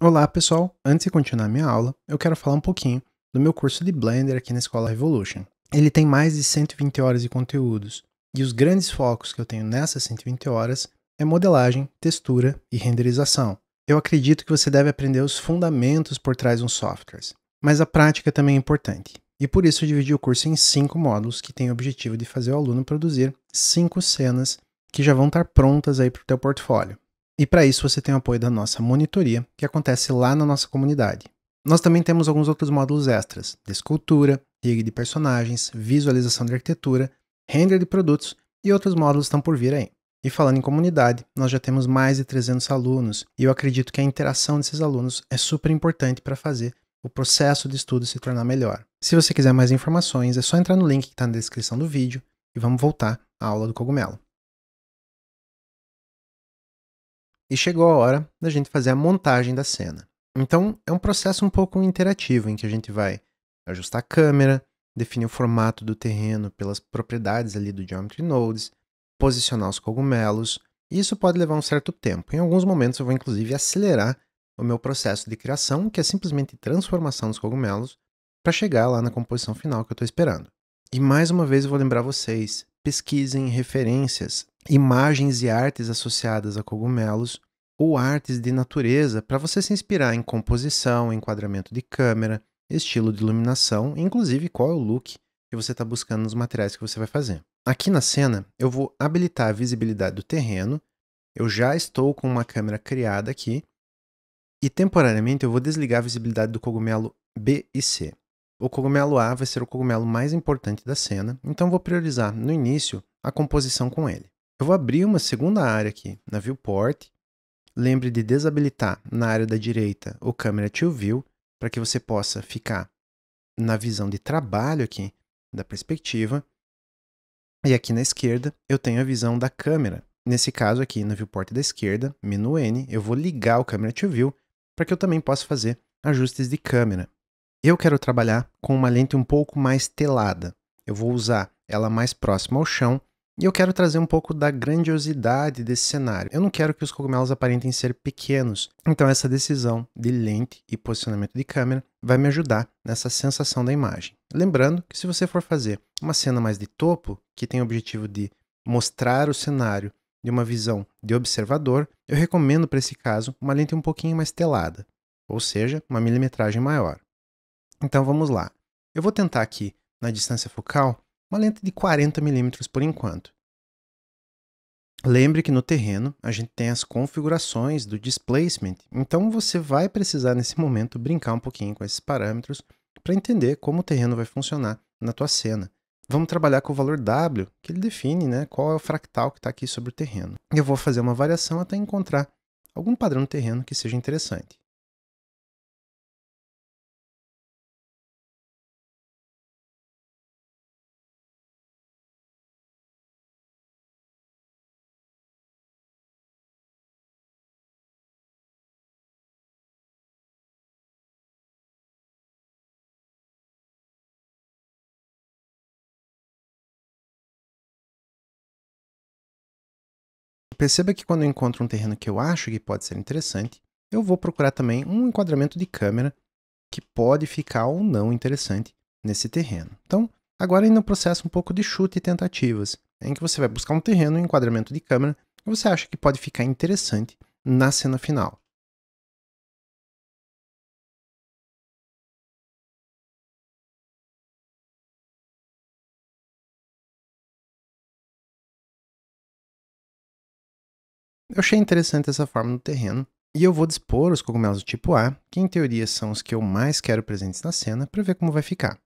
Olá pessoal, antes de continuar minha aula, eu quero falar um pouquinho do meu curso de Blender aqui na Escola Revolution. Ele tem mais de 120 horas de conteúdos, e os grandes focos que eu tenho nessas 120 horas é modelagem, textura e renderização. Eu acredito que você deve aprender os fundamentos por trás dos softwares, mas a prática também é importante. E por isso eu dividi o curso em cinco módulos que têm o objetivo de fazer o aluno produzir cinco cenas que já vão estar prontas aí para o teu portfólio. E para isso você tem o apoio da nossa monitoria, que acontece lá na nossa comunidade. Nós também temos alguns outros módulos extras, de escultura, rig de personagens, visualização de arquitetura, render de produtos e outros módulos estão por vir aí. E falando em comunidade, nós já temos mais de 300 alunos e eu acredito que a interação desses alunos é super importante para fazer o processo de estudo se tornar melhor. Se você quiser mais informações, é só entrar no link que está na descrição do vídeo e vamos voltar à aula do cogumelo. e chegou a hora da gente fazer a montagem da cena. Então, é um processo um pouco interativo em que a gente vai ajustar a câmera, definir o formato do terreno pelas propriedades ali do Geometry Nodes, posicionar os cogumelos, e isso pode levar um certo tempo. Em alguns momentos eu vou inclusive acelerar o meu processo de criação, que é simplesmente transformação dos cogumelos, para chegar lá na composição final que eu estou esperando. E mais uma vez eu vou lembrar vocês, pesquisem referências, imagens e artes associadas a cogumelos ou artes de natureza para você se inspirar em composição, enquadramento de câmera, estilo de iluminação, inclusive qual é o look que você está buscando nos materiais que você vai fazer. Aqui na cena, eu vou habilitar a visibilidade do terreno, eu já estou com uma câmera criada aqui, e temporariamente eu vou desligar a visibilidade do cogumelo B e C. O cogumelo A vai ser o cogumelo mais importante da cena, então vou priorizar no início a composição com ele. Eu vou abrir uma segunda área aqui na Viewport. Lembre de desabilitar na área da direita o Camera to View para que você possa ficar na visão de trabalho aqui da perspectiva. E aqui na esquerda eu tenho a visão da câmera. Nesse caso aqui no viewport da esquerda, menu N, eu vou ligar o Camera to View para que eu também possa fazer ajustes de câmera. Eu quero trabalhar com uma lente um pouco mais telada. Eu vou usar ela mais próxima ao chão e eu quero trazer um pouco da grandiosidade desse cenário. Eu não quero que os cogumelos aparentem ser pequenos. Então essa decisão de lente e posicionamento de câmera vai me ajudar nessa sensação da imagem. Lembrando que se você for fazer uma cena mais de topo, que tem o objetivo de mostrar o cenário de uma visão de observador, eu recomendo para esse caso uma lente um pouquinho mais telada, ou seja, uma milimetragem maior. Então vamos lá. Eu vou tentar aqui, na distância focal, uma lente de 40 milímetros por enquanto. Lembre que no terreno a gente tem as configurações do displacement, então você vai precisar nesse momento brincar um pouquinho com esses parâmetros para entender como o terreno vai funcionar na tua cena. Vamos trabalhar com o valor W, que ele define né, qual é o fractal que está aqui sobre o terreno. Eu vou fazer uma variação até encontrar algum padrão terreno que seja interessante. Perceba que quando eu encontro um terreno que eu acho que pode ser interessante, eu vou procurar também um enquadramento de câmera que pode ficar ou não interessante nesse terreno. Então, agora ainda um processo um pouco de chute e tentativas, em que você vai buscar um terreno, um enquadramento de câmera que você acha que pode ficar interessante na cena final. Eu achei interessante essa forma do terreno, e eu vou dispor os cogumelos do tipo A, que em teoria são os que eu mais quero presentes na cena, para ver como vai ficar.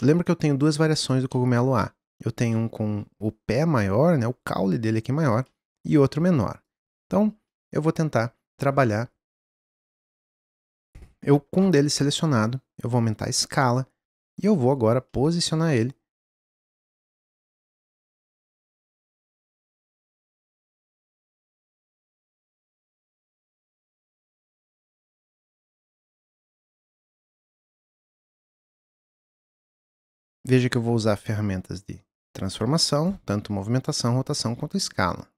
Lembra que eu tenho duas variações do cogumelo A. Eu tenho um com o pé maior, né, o caule dele aqui maior, e outro menor. Então, eu vou tentar trabalhar. Eu, com um dele selecionado, eu vou aumentar a escala, e eu vou agora posicionar ele Veja que eu vou usar ferramentas de transformação, tanto movimentação, rotação quanto escala.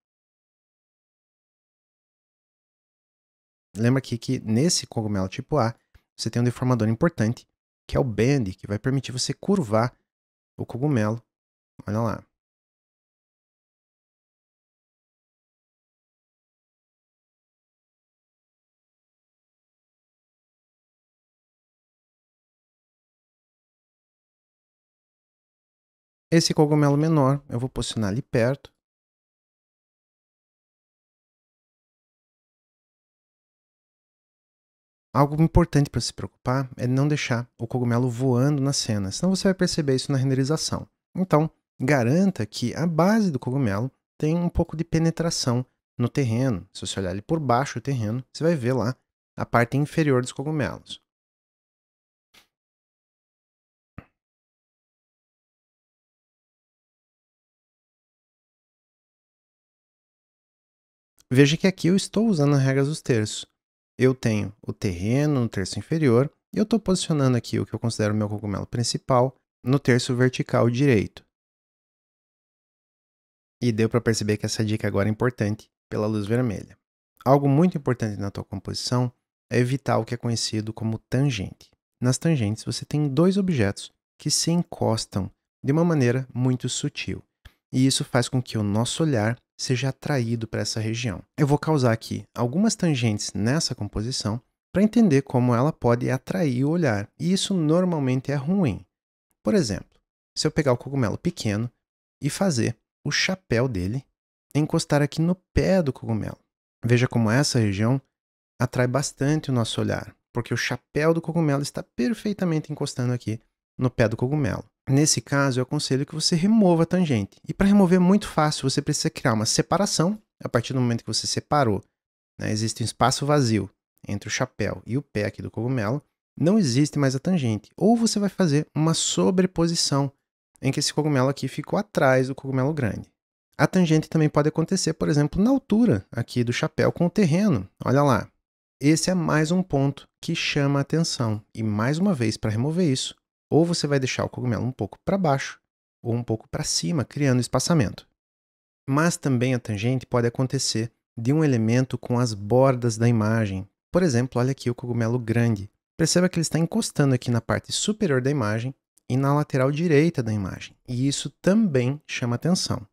Lembra aqui que nesse cogumelo tipo A, você tem um deformador importante, que é o bend, que vai permitir você curvar o cogumelo. Olha lá. Esse cogumelo menor eu vou posicionar ali perto. Algo importante para se preocupar é não deixar o cogumelo voando na cena, senão você vai perceber isso na renderização. Então, garanta que a base do cogumelo tem um pouco de penetração no terreno. Se você olhar ali por baixo do terreno, você vai ver lá a parte inferior dos cogumelos. Veja que aqui eu estou usando as regras dos terços. Eu tenho o terreno no terço inferior e eu estou posicionando aqui o que eu considero meu cogumelo principal no terço vertical direito. E deu para perceber que essa dica agora é importante pela luz vermelha. Algo muito importante na tua composição é evitar o que é conhecido como tangente. Nas tangentes, você tem dois objetos que se encostam de uma maneira muito sutil, e isso faz com que o nosso olhar seja atraído para essa região. Eu vou causar aqui algumas tangentes nessa composição para entender como ela pode atrair o olhar, e isso normalmente é ruim. Por exemplo, se eu pegar o cogumelo pequeno e fazer o chapéu dele encostar aqui no pé do cogumelo. Veja como essa região atrai bastante o nosso olhar, porque o chapéu do cogumelo está perfeitamente encostando aqui no pé do cogumelo. Nesse caso, eu aconselho que você remova a tangente. E para remover é muito fácil, você precisa criar uma separação. A partir do momento que você separou, né, existe um espaço vazio entre o chapéu e o pé aqui do cogumelo, não existe mais a tangente. Ou você vai fazer uma sobreposição em que esse cogumelo aqui ficou atrás do cogumelo grande. A tangente também pode acontecer, por exemplo, na altura aqui do chapéu com o terreno. Olha lá. Esse é mais um ponto que chama a atenção. E mais uma vez, para remover isso, ou você vai deixar o cogumelo um pouco para baixo ou um pouco para cima, criando espaçamento. Mas também a tangente pode acontecer de um elemento com as bordas da imagem. Por exemplo, olha aqui o cogumelo grande. Perceba que ele está encostando aqui na parte superior da imagem e na lateral direita da imagem, e isso também chama atenção.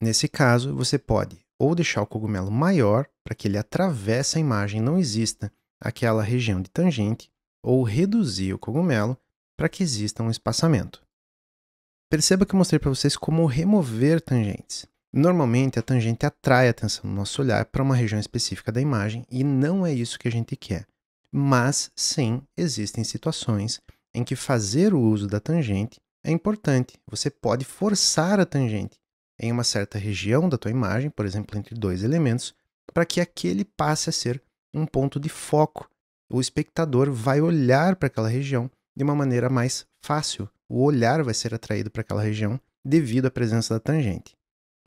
Nesse caso, você pode ou deixar o cogumelo maior para que ele atravesse a imagem e não exista aquela região de tangente, ou reduzir o cogumelo para que exista um espaçamento. Perceba que eu mostrei para vocês como remover tangentes. Normalmente, a tangente atrai a atenção do nosso olhar para uma região específica da imagem e não é isso que a gente quer. Mas, sim, existem situações em que fazer o uso da tangente é importante. Você pode forçar a tangente em uma certa região da tua imagem, por exemplo, entre dois elementos, para que aquele passe a ser um ponto de foco. O espectador vai olhar para aquela região de uma maneira mais fácil. O olhar vai ser atraído para aquela região devido à presença da tangente.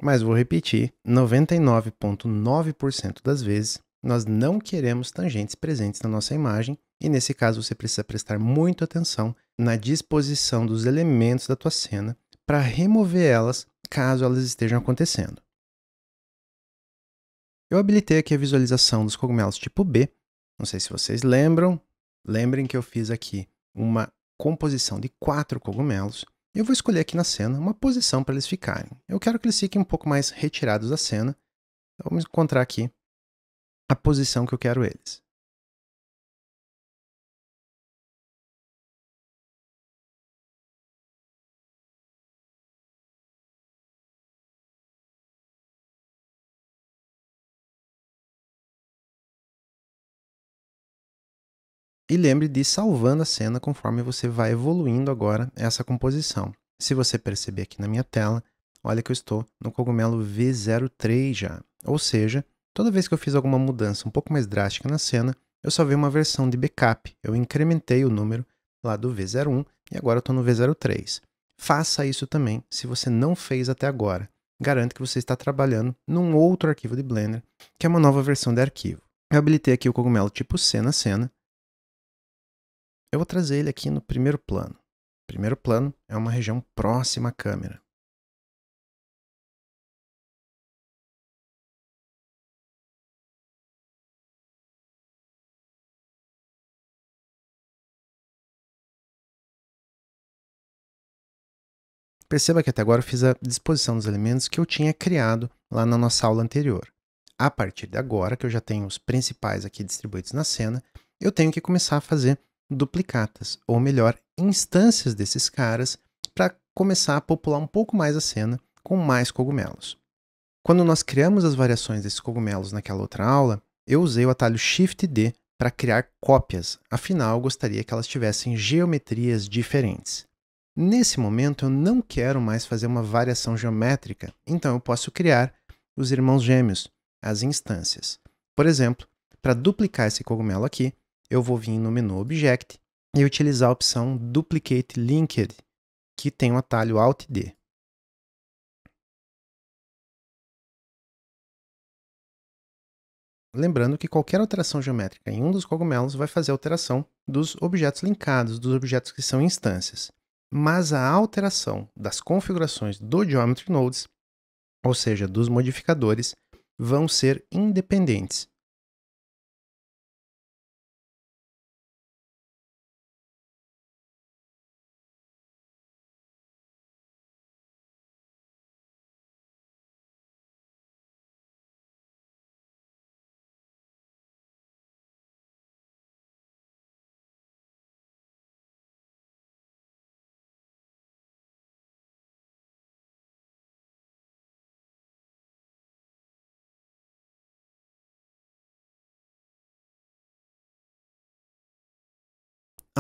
Mas vou repetir: 99,9% das vezes nós não queremos tangentes presentes na nossa imagem, e nesse caso você precisa prestar muita atenção na disposição dos elementos da tua cena para remover elas caso elas estejam acontecendo. Eu habilitei aqui a visualização dos cogumelos tipo B. Não sei se vocês lembram. Lembrem que eu fiz aqui uma composição de quatro cogumelos. Eu vou escolher aqui na cena uma posição para eles ficarem. Eu quero que eles fiquem um pouco mais retirados da cena. Então, vamos encontrar aqui a posição que eu quero eles. E lembre de ir salvando a cena conforme você vai evoluindo agora essa composição. Se você perceber aqui na minha tela, olha que eu estou no cogumelo V03 já. Ou seja, toda vez que eu fiz alguma mudança um pouco mais drástica na cena, eu só uma versão de backup. Eu incrementei o número lá do V01 e agora eu estou no V03. Faça isso também se você não fez até agora. Garanto que você está trabalhando num outro arquivo de Blender, que é uma nova versão de arquivo. Eu habilitei aqui o cogumelo tipo cena-cena, eu vou trazer ele aqui no primeiro plano. Primeiro plano é uma região próxima à câmera. Perceba que até agora eu fiz a disposição dos elementos que eu tinha criado lá na nossa aula anterior. A partir de agora, que eu já tenho os principais aqui distribuídos na cena, eu tenho que começar a fazer duplicatas, ou melhor, instâncias desses caras, para começar a popular um pouco mais a cena com mais cogumelos. Quando nós criamos as variações desses cogumelos naquela outra aula, eu usei o atalho Shift D para criar cópias, afinal eu gostaria que elas tivessem geometrias diferentes. Nesse momento eu não quero mais fazer uma variação geométrica, então eu posso criar os irmãos gêmeos, as instâncias. Por exemplo, para duplicar esse cogumelo aqui, eu vou vir no menu Object e utilizar a opção Duplicate Linked, que tem o um atalho Alt D. Lembrando que qualquer alteração geométrica em um dos cogumelos vai fazer alteração dos objetos linkados, dos objetos que são instâncias. Mas a alteração das configurações do Geometry Nodes, ou seja, dos modificadores, vão ser independentes.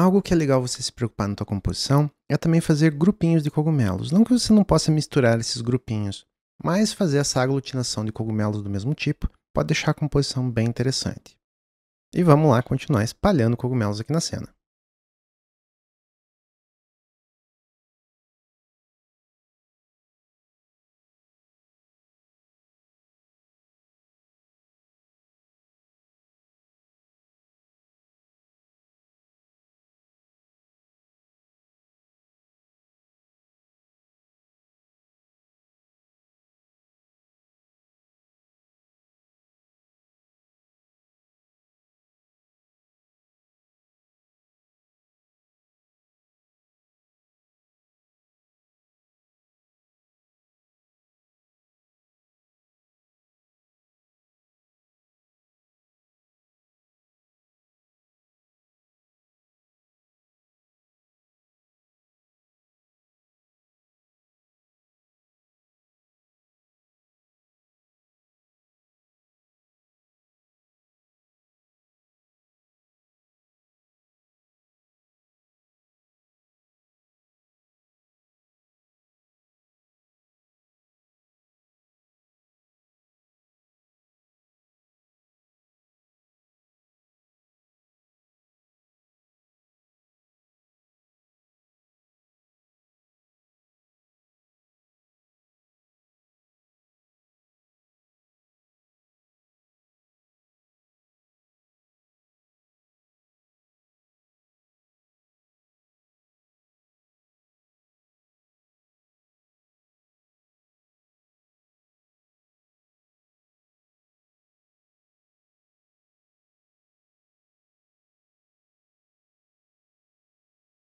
Algo que é legal você se preocupar na tua composição é também fazer grupinhos de cogumelos. Não que você não possa misturar esses grupinhos, mas fazer essa aglutinação de cogumelos do mesmo tipo pode deixar a composição bem interessante. E vamos lá continuar espalhando cogumelos aqui na cena.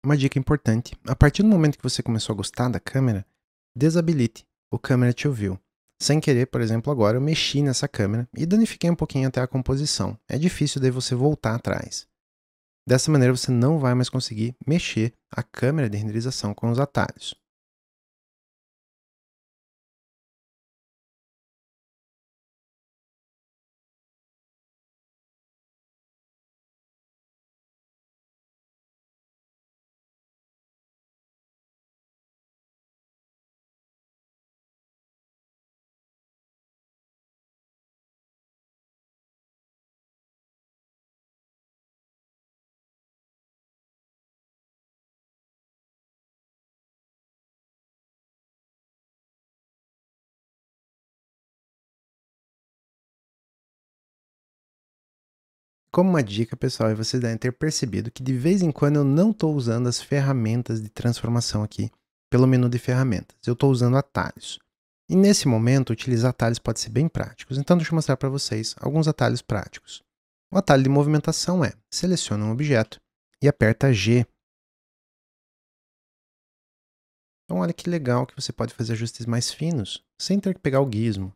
Uma dica importante: a partir do momento que você começou a gostar da câmera, desabilite o câmera te ouviu. Sem querer, por exemplo, agora eu mexi nessa câmera e danifiquei um pouquinho até a composição. É difícil daí você voltar atrás. Dessa maneira você não vai mais conseguir mexer a câmera de renderização com os atalhos. Como uma dica, pessoal, e vocês devem ter percebido que de vez em quando eu não estou usando as ferramentas de transformação aqui pelo menu de ferramentas. Eu estou usando atalhos. E nesse momento, utilizar atalhos pode ser bem prático. Então, deixa eu mostrar para vocês alguns atalhos práticos. O atalho de movimentação é seleciona um objeto e aperta G. Então, olha que legal que você pode fazer ajustes mais finos sem ter que pegar o gizmo.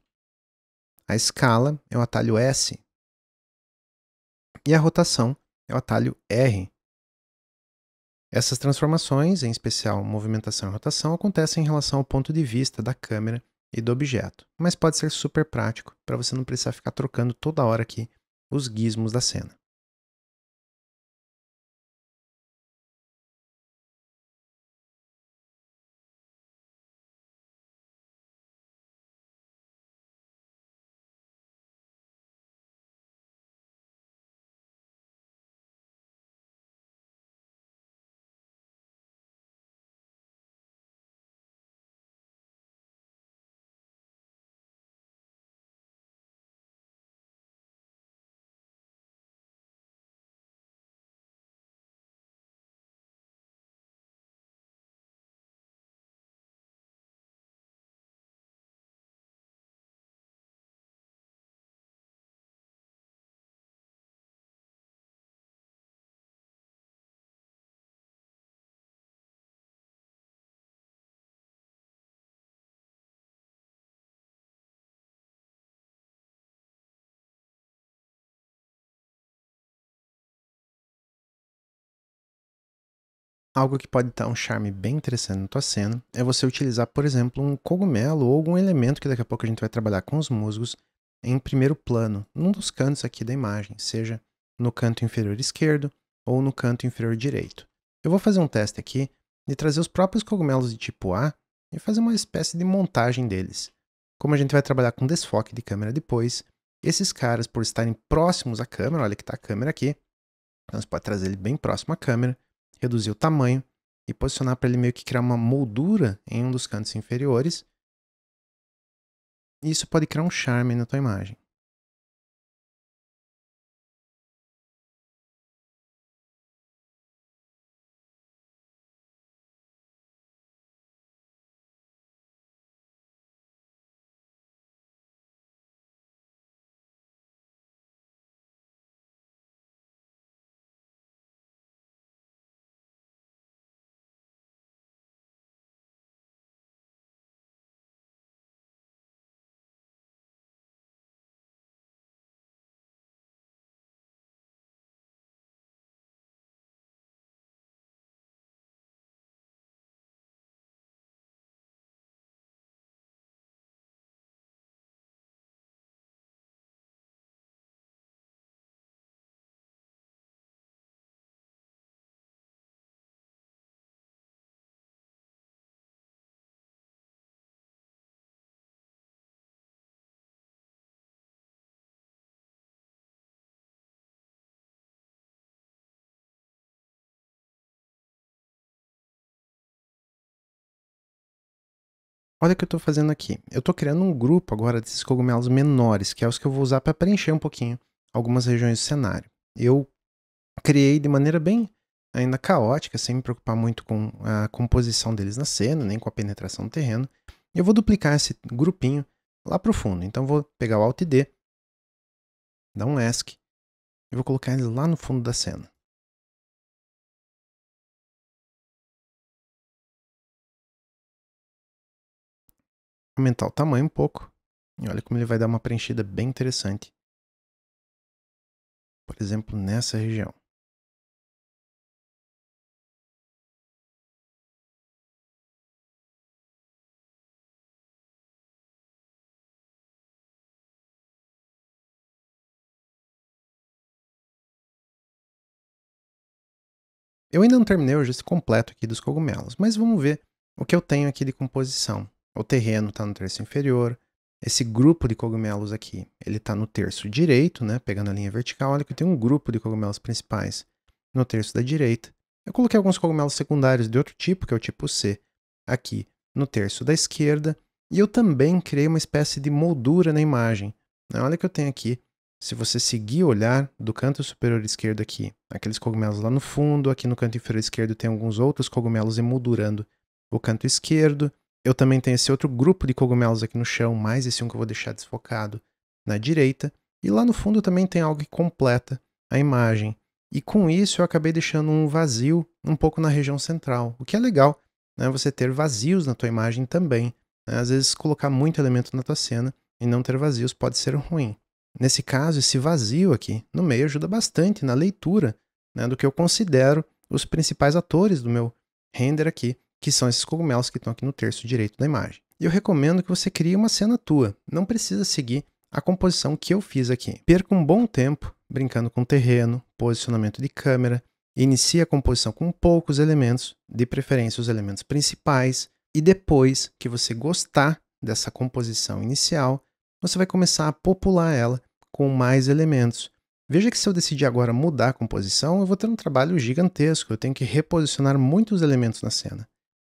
A escala é o atalho S, e a rotação é o atalho R. Essas transformações, em especial movimentação e rotação, acontecem em relação ao ponto de vista da câmera e do objeto, mas pode ser super prático para você não precisar ficar trocando toda hora aqui os gizmos da cena. Algo que pode dar um charme bem interessante na tua cena é você utilizar, por exemplo, um cogumelo ou algum elemento que daqui a pouco a gente vai trabalhar com os musgos em primeiro plano, num dos cantos aqui da imagem, seja no canto inferior esquerdo ou no canto inferior direito. Eu vou fazer um teste aqui de trazer os próprios cogumelos de tipo A e fazer uma espécie de montagem deles. Como a gente vai trabalhar com desfoque de câmera depois, esses caras, por estarem próximos à câmera, olha que está a câmera aqui, então você pode trazer ele bem próximo à câmera, reduzir o tamanho e posicionar para ele meio que criar uma moldura em um dos cantos inferiores. Isso pode criar um charme na tua imagem. Olha o que eu estou fazendo aqui. Eu estou criando um grupo agora desses cogumelos menores, que é os que eu vou usar para preencher um pouquinho algumas regiões do cenário. Eu criei de maneira bem ainda caótica, sem me preocupar muito com a composição deles na cena, nem com a penetração do terreno. Eu vou duplicar esse grupinho lá para o fundo. Então vou pegar o Alt D, dar um ESC e vou colocar eles lá no fundo da cena. aumentar o tamanho um pouco. E olha como ele vai dar uma preenchida bem interessante. Por exemplo, nessa região. Eu ainda não terminei o ajuste completo aqui dos cogumelos, mas vamos ver o que eu tenho aqui de composição. O terreno está no terço inferior. Esse grupo de cogumelos aqui, ele está no terço direito, né? Pegando a linha vertical, olha que eu tenho um grupo de cogumelos principais no terço da direita. Eu coloquei alguns cogumelos secundários de outro tipo, que é o tipo C, aqui no terço da esquerda. E eu também criei uma espécie de moldura na imagem. Né? Olha que eu tenho aqui, se você seguir o olhar do canto superior esquerdo aqui, aqueles cogumelos lá no fundo, aqui no canto inferior esquerdo tem alguns outros cogumelos emoldurando o canto esquerdo. Eu também tenho esse outro grupo de cogumelos aqui no chão, mais esse um que eu vou deixar desfocado na direita. E lá no fundo também tem algo que completa a imagem. E com isso eu acabei deixando um vazio um pouco na região central, o que é legal, né? Você ter vazios na tua imagem também. Né? Às vezes colocar muito elemento na tua cena e não ter vazios pode ser ruim. Nesse caso, esse vazio aqui no meio ajuda bastante na leitura né, do que eu considero os principais atores do meu render aqui, que são esses cogumelos que estão aqui no terço direito da imagem. E eu recomendo que você crie uma cena tua, não precisa seguir a composição que eu fiz aqui. Perca um bom tempo brincando com terreno, posicionamento de câmera, inicie a composição com poucos elementos, de preferência os elementos principais, e depois que você gostar dessa composição inicial, você vai começar a popular ela com mais elementos. Veja que se eu decidir agora mudar a composição, eu vou ter um trabalho gigantesco, eu tenho que reposicionar muitos elementos na cena.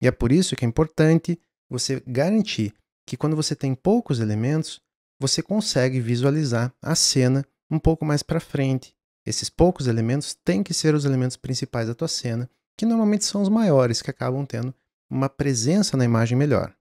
E é por isso que é importante você garantir que quando você tem poucos elementos, você consegue visualizar a cena um pouco mais para frente. Esses poucos elementos têm que ser os elementos principais da tua cena, que normalmente são os maiores que acabam tendo uma presença na imagem melhor.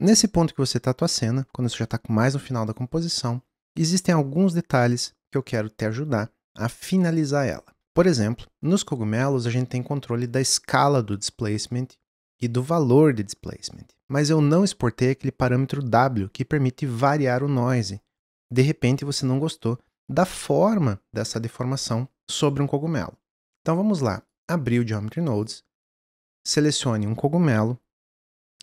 Nesse ponto que você está a cena, quando você já está mais no final da composição, existem alguns detalhes que eu quero te ajudar a finalizar ela. Por exemplo, nos cogumelos a gente tem controle da escala do displacement e do valor de displacement, mas eu não exportei aquele parâmetro W que permite variar o noise. De repente você não gostou da forma dessa deformação sobre um cogumelo. Então vamos lá, abrir o Geometry Nodes, selecione um cogumelo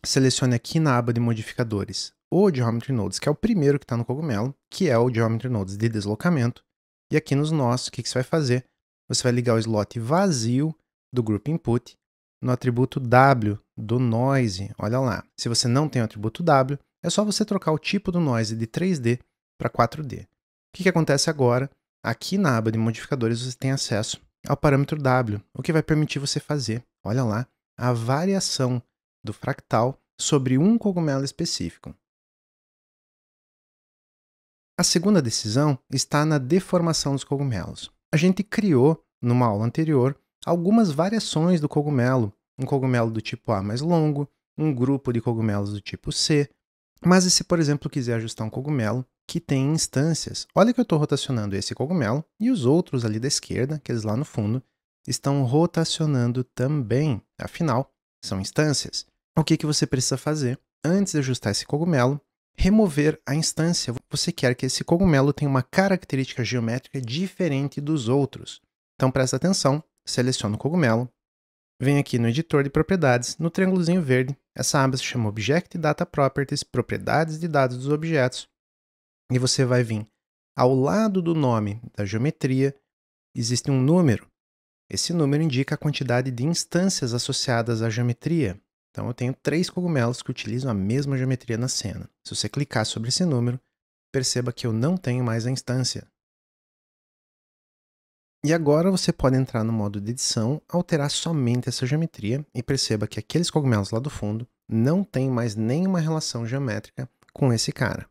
selecione aqui na aba de modificadores o Geometry Nodes, que é o primeiro que está no cogumelo, que é o Geometry Nodes de deslocamento. E aqui nos nossos, o que, que você vai fazer? Você vai ligar o slot vazio do Group Input no atributo W do Noise. Olha lá, se você não tem o atributo W, é só você trocar o tipo do Noise de 3D para 4D. O que, que acontece agora? Aqui na aba de modificadores você tem acesso ao parâmetro W, o que vai permitir você fazer, olha lá, a variação do fractal sobre um cogumelo específico. A segunda decisão está na deformação dos cogumelos. A gente criou, numa aula anterior, algumas variações do cogumelo, um cogumelo do tipo A mais longo, um grupo de cogumelos do tipo C. Mas e se, por exemplo, quiser ajustar um cogumelo que tem instâncias? Olha que eu estou rotacionando esse cogumelo e os outros ali da esquerda, aqueles lá no fundo, estão rotacionando também. Afinal, são instâncias. O que, que você precisa fazer antes de ajustar esse cogumelo? Remover a instância. Você quer que esse cogumelo tenha uma característica geométrica diferente dos outros. Então presta atenção, seleciona o cogumelo, vem aqui no editor de propriedades, no triângulozinho verde, essa aba se chama Object Data Properties, propriedades de dados dos objetos, e você vai vir ao lado do nome da geometria, existe um número. Esse número indica a quantidade de instâncias associadas à geometria. Então eu tenho três cogumelos que utilizam a mesma geometria na cena. Se você clicar sobre esse número, perceba que eu não tenho mais a instância. E agora você pode entrar no modo de edição, alterar somente essa geometria e perceba que aqueles cogumelos lá do fundo não têm mais nenhuma relação geométrica com esse cara.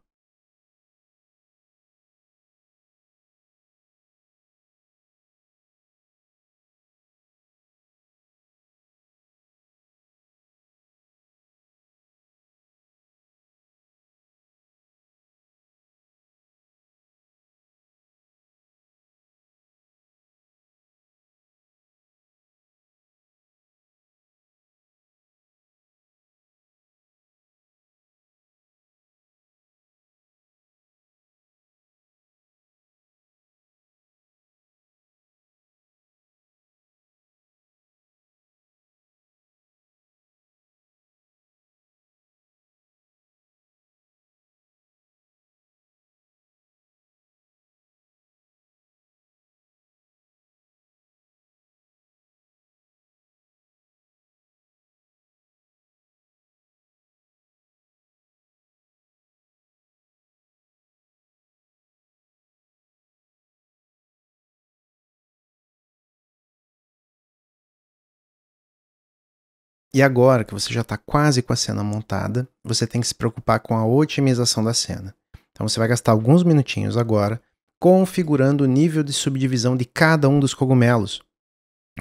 E agora que você já está quase com a cena montada, você tem que se preocupar com a otimização da cena. Então você vai gastar alguns minutinhos agora configurando o nível de subdivisão de cada um dos cogumelos.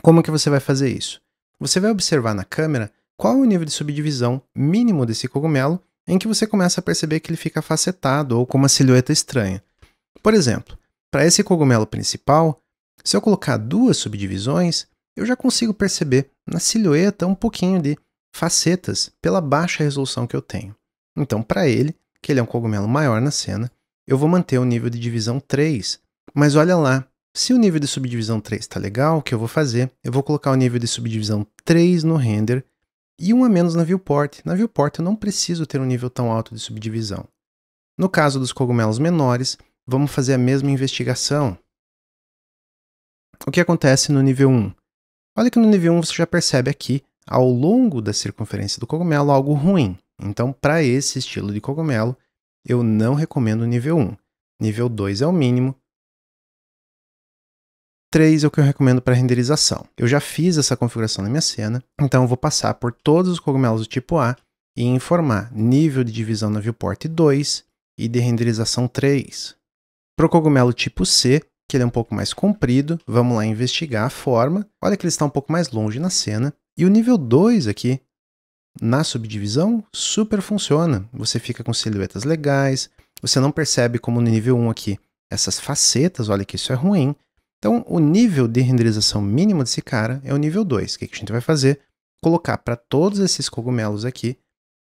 Como que você vai fazer isso? Você vai observar na câmera qual é o nível de subdivisão mínimo desse cogumelo em que você começa a perceber que ele fica facetado ou com uma silhueta estranha. Por exemplo, para esse cogumelo principal, se eu colocar duas subdivisões, eu já consigo perceber na silhueta um pouquinho de facetas pela baixa resolução que eu tenho. Então, para ele, que ele é um cogumelo maior na cena, eu vou manter o nível de divisão 3. Mas olha lá, se o nível de subdivisão 3 está legal, o que eu vou fazer? Eu vou colocar o nível de subdivisão 3 no render e um a menos na viewport. Na viewport eu não preciso ter um nível tão alto de subdivisão. No caso dos cogumelos menores, vamos fazer a mesma investigação. O que acontece no nível 1? Olha que no nível 1 você já percebe aqui, ao longo da circunferência do cogumelo, algo ruim. Então, para esse estilo de cogumelo, eu não recomendo o nível 1. Nível 2 é o mínimo. 3 é o que eu recomendo para renderização. Eu já fiz essa configuração na minha cena, então eu vou passar por todos os cogumelos do tipo A e informar nível de divisão na viewport 2 e de renderização 3. Para o cogumelo tipo C, que ele é um pouco mais comprido. Vamos lá investigar a forma. Olha que ele está um pouco mais longe na cena. E o nível 2 aqui, na subdivisão, super funciona. Você fica com silhuetas legais. Você não percebe como no nível 1 um aqui essas facetas, olha que isso é ruim. Então, o nível de renderização mínimo desse cara é o nível 2. O que a gente vai fazer? Colocar para todos esses cogumelos aqui,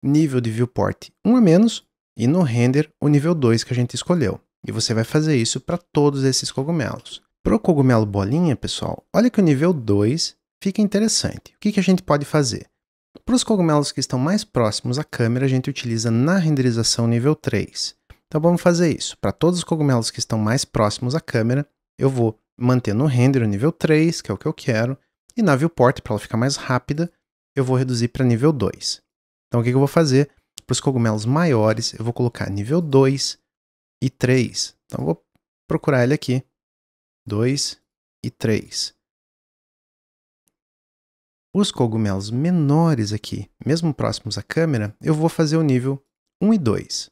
nível de viewport 1 um a menos, e no render o nível 2 que a gente escolheu. E você vai fazer isso para todos esses cogumelos. Para o cogumelo bolinha, pessoal, olha que o nível 2 fica interessante. O que, que a gente pode fazer? Para os cogumelos que estão mais próximos à câmera, a gente utiliza na renderização nível 3. Então vamos fazer isso. Para todos os cogumelos que estão mais próximos à câmera, eu vou manter no render o nível 3, que é o que eu quero, e na viewport, para ela ficar mais rápida, eu vou reduzir para nível 2. Então o que, que eu vou fazer? Para os cogumelos maiores, eu vou colocar nível 2, e 3. Então vou procurar ele aqui. 2 e 3. Os cogumelos menores aqui, mesmo próximos à câmera, eu vou fazer o nível 1 e 2.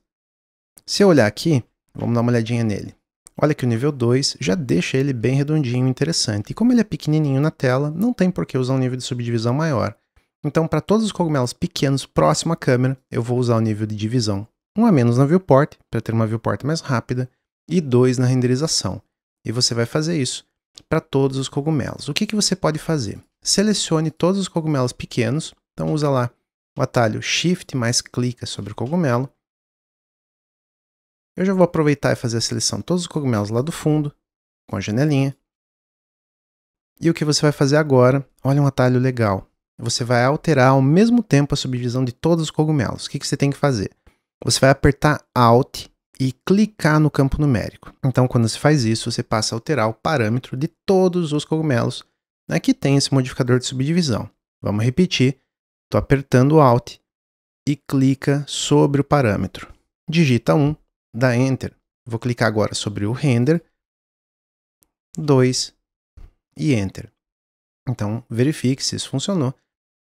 Se eu olhar aqui, vamos dar uma olhadinha nele. Olha que o nível 2 já deixa ele bem redondinho e interessante. E como ele é pequenininho na tela, não tem por que usar um nível de subdivisão maior. Então, para todos os cogumelos pequenos próximo à câmera, eu vou usar o nível de divisão um a menos na viewport, para ter uma viewport mais rápida, e dois na renderização. E você vai fazer isso para todos os cogumelos. O que, que você pode fazer? Selecione todos os cogumelos pequenos, então usa lá o atalho Shift mais clica sobre o cogumelo. Eu já vou aproveitar e fazer a seleção de todos os cogumelos lá do fundo, com a janelinha. E o que você vai fazer agora, olha um atalho legal. Você vai alterar ao mesmo tempo a subdivisão de todos os cogumelos. O que, que você tem que fazer? você vai apertar Alt e clicar no campo numérico. Então, quando você faz isso, você passa a alterar o parâmetro de todos os cogumelos né, que tem esse modificador de subdivisão. Vamos repetir. Estou apertando Alt e clica sobre o parâmetro. Digita 1, dá Enter. Vou clicar agora sobre o Render, 2 e Enter. Então, verifique se isso funcionou.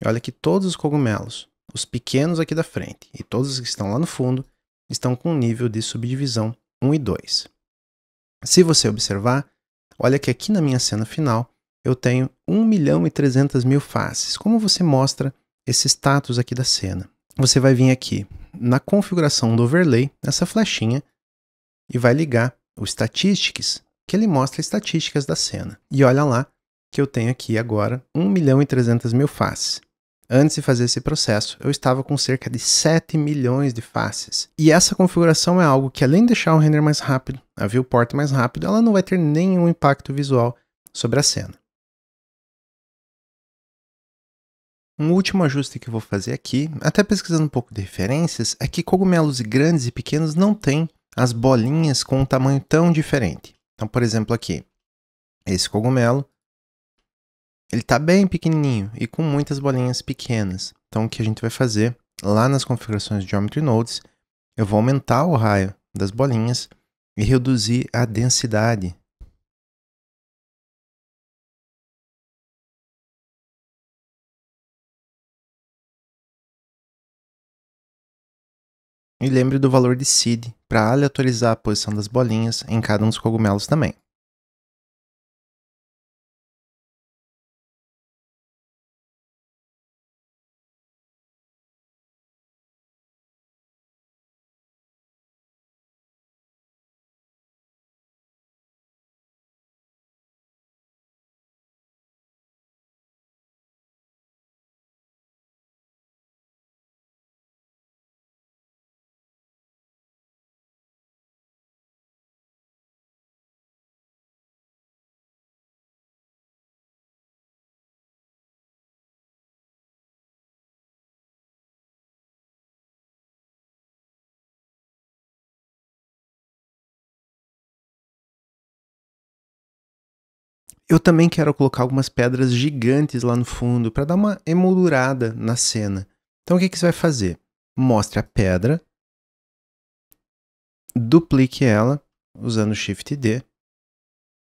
E olha que todos os cogumelos os pequenos aqui da frente e todos os que estão lá no fundo estão com nível de subdivisão 1 e 2. Se você observar, olha que aqui na minha cena final eu tenho 1 milhão e 300 mil faces. Como você mostra esse status aqui da cena? Você vai vir aqui na configuração do overlay, nessa flechinha, e vai ligar o statistics, que ele mostra estatísticas da cena. E olha lá que eu tenho aqui agora 1 milhão e 300 mil faces. Antes de fazer esse processo, eu estava com cerca de 7 milhões de faces. E essa configuração é algo que, além de deixar o render mais rápido, a viewport mais rápido, ela não vai ter nenhum impacto visual sobre a cena. Um último ajuste que eu vou fazer aqui, até pesquisando um pouco de referências, é que cogumelos grandes e pequenos não têm as bolinhas com um tamanho tão diferente. Então, por exemplo, aqui, esse cogumelo, ele está bem pequenininho e com muitas bolinhas pequenas. Então o que a gente vai fazer lá nas configurações de Geometry Nodes, eu vou aumentar o raio das bolinhas e reduzir a densidade. E lembre do valor de seed para aleatorizar a posição das bolinhas em cada um dos cogumelos também. Eu também quero colocar algumas pedras gigantes lá no fundo para dar uma emoldurada na cena. Então o que, que você vai fazer? Mostre a pedra, duplique ela usando Shift D,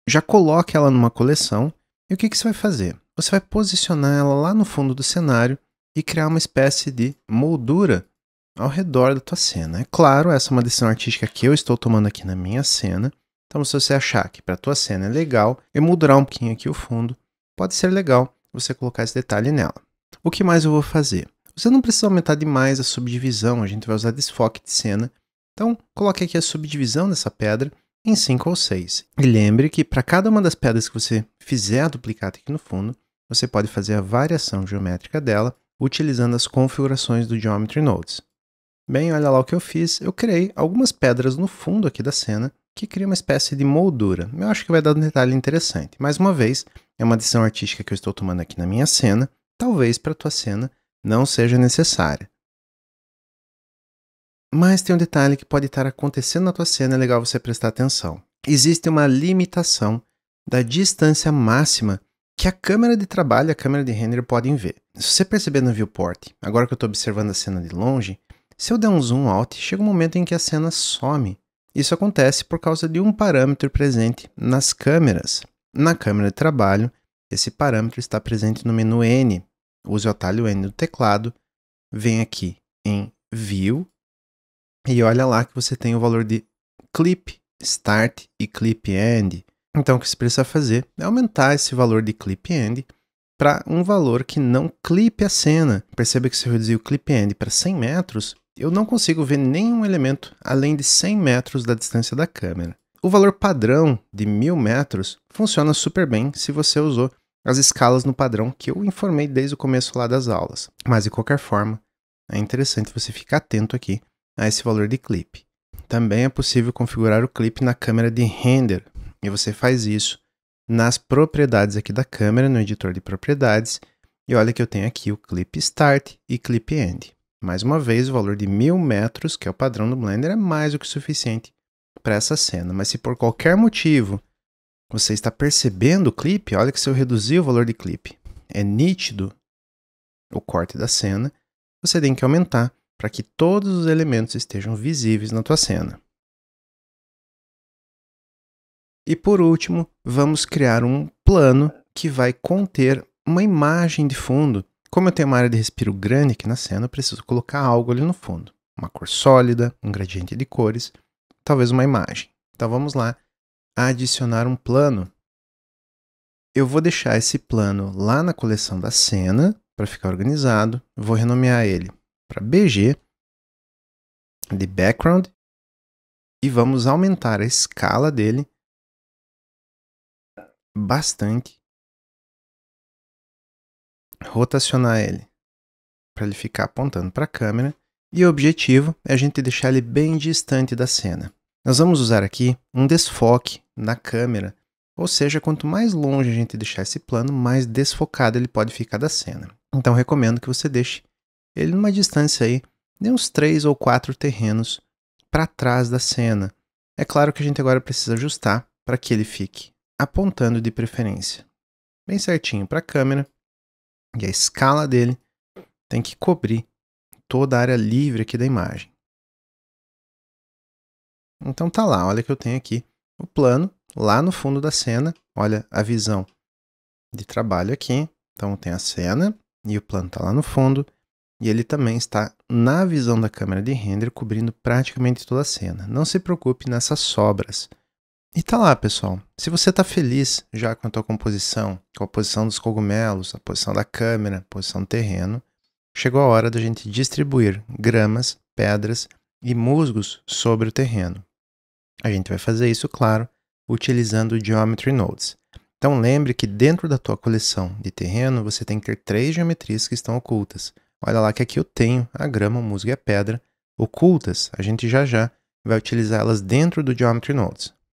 já coloque ela numa coleção e o que, que você vai fazer? Você vai posicionar ela lá no fundo do cenário e criar uma espécie de moldura ao redor da tua cena. É claro, essa é uma decisão artística que eu estou tomando aqui na minha cena, então, se você achar que para a tua cena é legal emoldurar um pouquinho aqui o fundo, pode ser legal você colocar esse detalhe nela. O que mais eu vou fazer? Você não precisa aumentar demais a subdivisão, a gente vai usar desfoque de cena. Então, coloque aqui a subdivisão dessa pedra em 5 ou 6. E lembre que para cada uma das pedras que você fizer a duplicata aqui no fundo, você pode fazer a variação geométrica dela utilizando as configurações do Geometry Nodes. Bem, olha lá o que eu fiz. Eu criei algumas pedras no fundo aqui da cena que cria uma espécie de moldura. Eu acho que vai dar um detalhe interessante. Mais uma vez, é uma decisão artística que eu estou tomando aqui na minha cena, talvez para a tua cena não seja necessária. Mas tem um detalhe que pode estar acontecendo na tua cena, é legal você prestar atenção. Existe uma limitação da distância máxima que a câmera de trabalho e a câmera de render podem ver. Se você perceber no viewport, agora que eu estou observando a cena de longe, se eu der um zoom out, chega um momento em que a cena some isso acontece por causa de um parâmetro presente nas câmeras. Na câmera de trabalho, esse parâmetro está presente no menu N. Use o atalho N do teclado, vem aqui em View e olha lá que você tem o valor de Clip Start e Clip End. Então, o que você precisa fazer é aumentar esse valor de Clip End para um valor que não clipe a cena. Perceba que se eu reduzir o Clip End para 100 metros, eu não consigo ver nenhum elemento além de 100 metros da distância da câmera. O valor padrão de 1000 metros funciona super bem se você usou as escalas no padrão que eu informei desde o começo lá das aulas. Mas de qualquer forma, é interessante você ficar atento aqui a esse valor de clipe. Também é possível configurar o clipe na câmera de render, e você faz isso nas propriedades aqui da câmera, no editor de propriedades, e olha que eu tenho aqui o clip start e clip end. Mais uma vez, o valor de 1000 metros, que é o padrão do Blender, é mais do que suficiente para essa cena. Mas se por qualquer motivo você está percebendo o clipe, olha que se eu reduzir o valor de clipe, é nítido o corte da cena, você tem que aumentar para que todos os elementos estejam visíveis na tua cena. E por último, vamos criar um plano que vai conter uma imagem de fundo como eu tenho uma área de respiro grande aqui na cena, eu preciso colocar algo ali no fundo. Uma cor sólida, um gradiente de cores, talvez uma imagem. Então vamos lá, adicionar um plano. Eu vou deixar esse plano lá na coleção da cena, para ficar organizado. Vou renomear ele para BG, de Background, e vamos aumentar a escala dele bastante rotacionar ele para ele ficar apontando para a câmera e o objetivo é a gente deixar ele bem distante da cena. Nós vamos usar aqui um desfoque na câmera, ou seja, quanto mais longe a gente deixar esse plano, mais desfocado ele pode ficar da cena. Então recomendo que você deixe ele numa distância aí de uns 3 ou 4 terrenos para trás da cena. É claro que a gente agora precisa ajustar para que ele fique apontando de preferência bem certinho para a câmera e a escala dele tem que cobrir toda a área livre aqui da imagem. Então tá lá, olha que eu tenho aqui o plano lá no fundo da cena, olha a visão de trabalho aqui. Então tem a cena e o plano está lá no fundo e ele também está na visão da câmera de render cobrindo praticamente toda a cena. Não se preocupe nessas sobras. E tá lá, pessoal. Se você tá feliz já com a tua composição, com a posição dos cogumelos, a posição da câmera, a posição do terreno, chegou a hora da gente distribuir gramas, pedras e musgos sobre o terreno. A gente vai fazer isso, claro, utilizando o Geometry Nodes. Então lembre que dentro da tua coleção de terreno, você tem que ter três geometrias que estão ocultas. Olha lá que aqui eu tenho a grama, o musgo e a pedra ocultas. A gente já já vai utilizá-las dentro do Geometry Nodes.